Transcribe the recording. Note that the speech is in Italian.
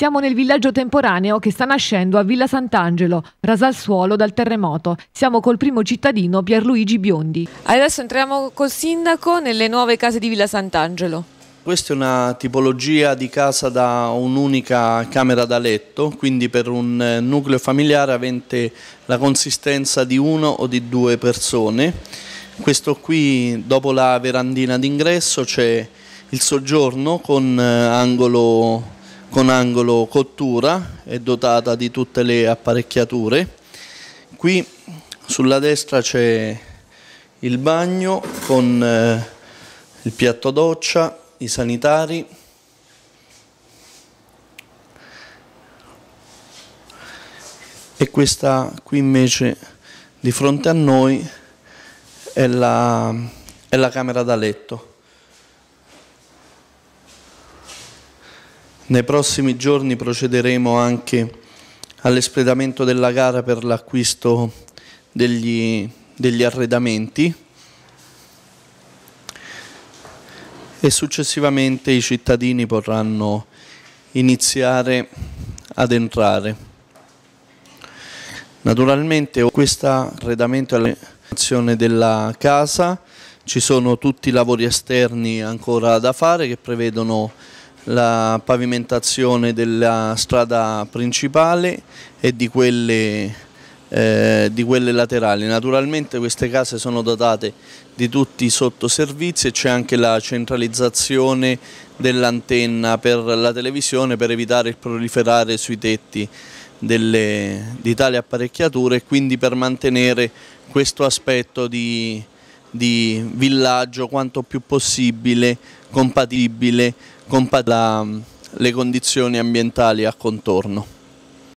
Siamo nel villaggio temporaneo che sta nascendo a Villa Sant'Angelo, rasa al suolo dal terremoto. Siamo col primo cittadino Pierluigi Biondi. Adesso entriamo col sindaco nelle nuove case di Villa Sant'Angelo. Questa è una tipologia di casa da un'unica camera da letto, quindi per un eh, nucleo familiare avente la consistenza di uno o di due persone. Questo qui, dopo la verandina d'ingresso, c'è il soggiorno con eh, angolo con angolo cottura, è dotata di tutte le apparecchiature. Qui sulla destra c'è il bagno con eh, il piatto doccia, i sanitari, e questa qui invece di fronte a noi è la, è la camera da letto. Nei prossimi giorni procederemo anche all'espletamento della gara per l'acquisto degli, degli arredamenti e successivamente i cittadini potranno iniziare ad entrare. Naturalmente questo arredamento è l'azione della casa, ci sono tutti i lavori esterni ancora da fare che prevedono la pavimentazione della strada principale e di quelle, eh, di quelle laterali. Naturalmente queste case sono dotate di tutti i sottoservizi e c'è anche la centralizzazione dell'antenna per la televisione per evitare il proliferare sui tetti delle, di tali apparecchiature e quindi per mantenere questo aspetto di di villaggio quanto più possibile compatibile con mm, le condizioni ambientali a contorno.